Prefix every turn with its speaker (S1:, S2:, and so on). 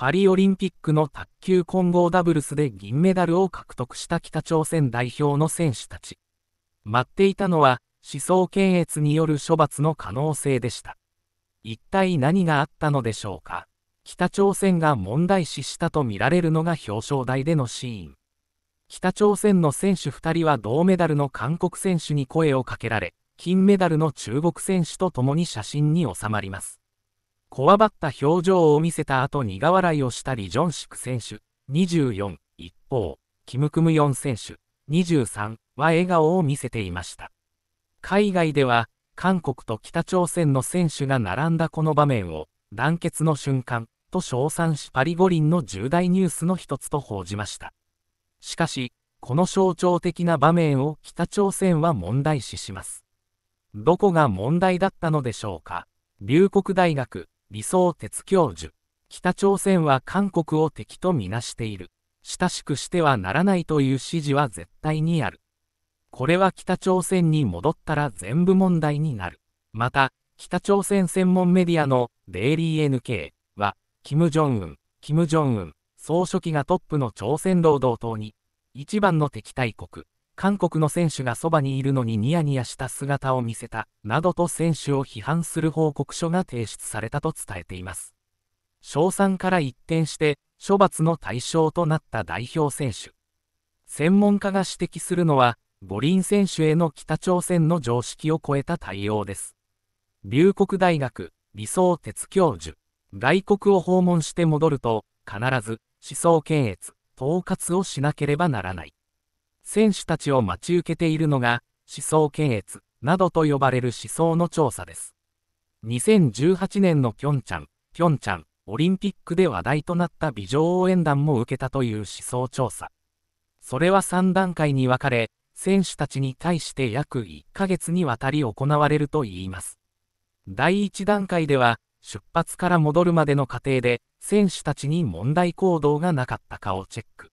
S1: パリオリンピックの卓球混合ダブルスで銀メダルを獲得した北朝鮮代表の選手たち。待っていたのは思想検閲による処罰の可能性でした。一体何があったのでしょうか。北朝鮮が問題視したとみられるのが表彰台でのシーン。北朝鮮の選手2人は銅メダルの韓国選手に声をかけられ、金メダルの中国選手と共に写真に収まります。こわばった表情を見せた後苦笑いをしたりジョンシク選手、24、一方、キム・クムヨン選手、23は笑顔を見せていました。海外では、韓国と北朝鮮の選手が並んだこの場面を、団結の瞬間と称賛しパリ五輪の重大ニュースの一つと報じました。しかし、この象徴的な場面を北朝鮮は問題視します。どこが問題だったのでしょうか。龍谷大学理想哲教授北朝鮮は韓国を敵とみなしている親しくしてはならないという指示は絶対にあるこれは北朝鮮に戻ったら全部問題になるまた北朝鮮専門メディアのデイリー NK は金正恩金正恩総書記がトップの朝鮮労働党に一番の敵対国韓国の選手がそばにいるのにニヤニヤした姿を見せた、などと選手を批判する報告書が提出されたと伝えています。賞賛から一転して、処罰の対象となった代表選手。専門家が指摘するのは、五輪選手への北朝鮮の常識を超えた対応です。龍谷大学、理想哲教授。外国を訪問して戻ると、必ず、思想検閲、統括をしなければならない。選手たちを待ち受けているのが、思想検閲などと呼ばれる思想の調査です。2018年のピョンチャン、ピョンチャン、オリンピックで話題となった美女応援団も受けたという思想調査。それは3段階に分かれ、選手たちに対して約1ヶ月にわたり行われるといいます。第1段階では、出発から戻るまでの過程で、選手たちに問題行動がなかったかをチェック。